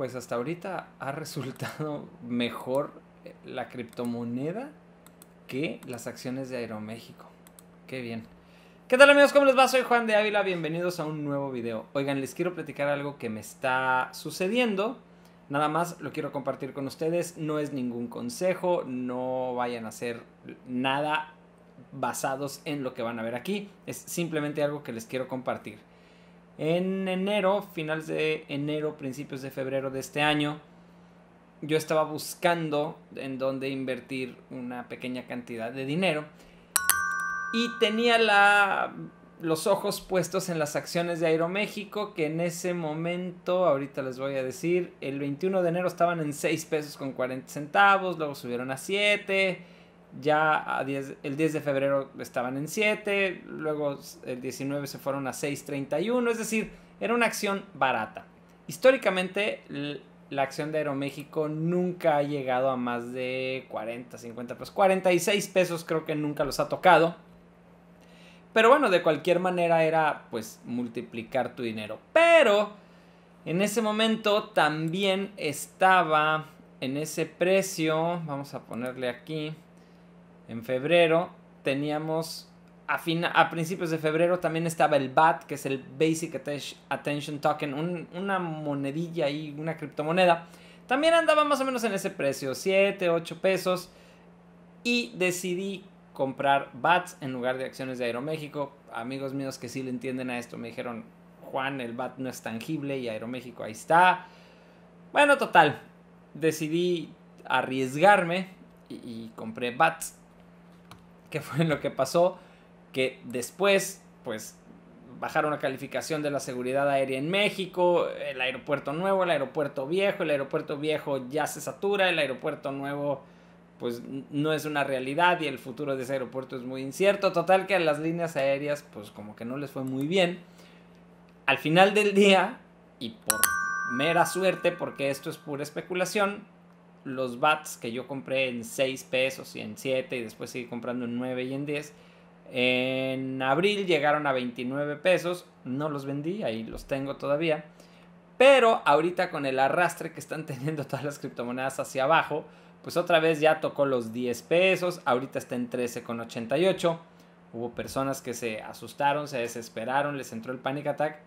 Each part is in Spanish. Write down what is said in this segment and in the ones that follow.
pues hasta ahorita ha resultado mejor eh, la criptomoneda que las acciones de Aeroméxico. Qué bien. ¿Qué tal amigos? ¿Cómo les va? Soy Juan de Ávila, bienvenidos a un nuevo video. Oigan, les quiero platicar algo que me está sucediendo. Nada más lo quiero compartir con ustedes, no es ningún consejo, no vayan a hacer nada basados en lo que van a ver aquí, es simplemente algo que les quiero compartir. En enero, finales de enero, principios de febrero de este año, yo estaba buscando en dónde invertir una pequeña cantidad de dinero y tenía la, los ojos puestos en las acciones de Aeroméxico que en ese momento, ahorita les voy a decir, el 21 de enero estaban en 6 pesos con 40 centavos, luego subieron a 7 ya el 10 de febrero estaban en 7, luego el 19 se fueron a 6.31, es decir, era una acción barata. Históricamente la acción de Aeroméxico nunca ha llegado a más de 40, 50 pesos, 46 pesos creo que nunca los ha tocado. Pero bueno, de cualquier manera era pues multiplicar tu dinero. Pero en ese momento también estaba en ese precio, vamos a ponerle aquí, en febrero teníamos, a, fin a principios de febrero también estaba el BAT, que es el Basic Attention Token, una monedilla y una criptomoneda. También andaba más o menos en ese precio, 7, 8 pesos. Y decidí comprar BATs en lugar de acciones de Aeroméxico. Amigos míos que sí le entienden a esto me dijeron, Juan, el BAT no es tangible y Aeroméxico ahí está. Bueno, total, decidí arriesgarme y, y compré BATs que fue lo que pasó, que después, pues, bajaron la calificación de la seguridad aérea en México, el aeropuerto nuevo, el aeropuerto viejo, el aeropuerto viejo ya se satura, el aeropuerto nuevo pues no es una realidad y el futuro de ese aeropuerto es muy incierto. Total que a las líneas aéreas pues como que no les fue muy bien. Al final del día, y por mera suerte, porque esto es pura especulación, los bats que yo compré en 6 pesos y en 7 y después seguí comprando en 9 y en 10. En abril llegaron a 29 pesos, no los vendí, ahí los tengo todavía. Pero ahorita con el arrastre que están teniendo todas las criptomonedas hacia abajo, pues otra vez ya tocó los 10 pesos, ahorita está en 13,88. Hubo personas que se asustaron, se desesperaron, les entró el panic attack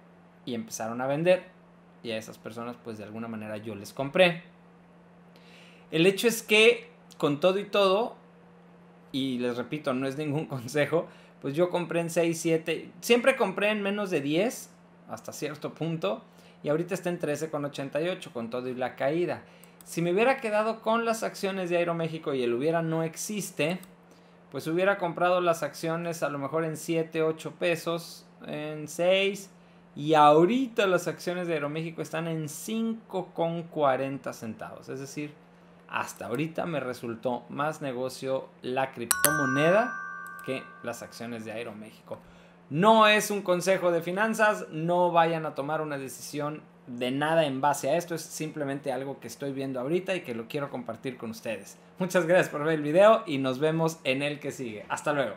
y empezaron a vender. Y a esas personas pues de alguna manera yo les compré. El hecho es que, con todo y todo, y les repito, no es ningún consejo, pues yo compré en 6, 7, siempre compré en menos de 10 hasta cierto punto, y ahorita está en 13,88 con todo y la caída. Si me hubiera quedado con las acciones de Aeroméxico y el hubiera no existe, pues hubiera comprado las acciones a lo mejor en 7, 8 pesos, en 6. Y ahorita las acciones de Aeroméxico están en 5,40 centavos. Es decir, hasta ahorita me resultó más negocio la criptomoneda que las acciones de Aeroméxico. No es un consejo de finanzas, no vayan a tomar una decisión de nada en base a esto, es simplemente algo que estoy viendo ahorita y que lo quiero compartir con ustedes. Muchas gracias por ver el video y nos vemos en el que sigue. Hasta luego.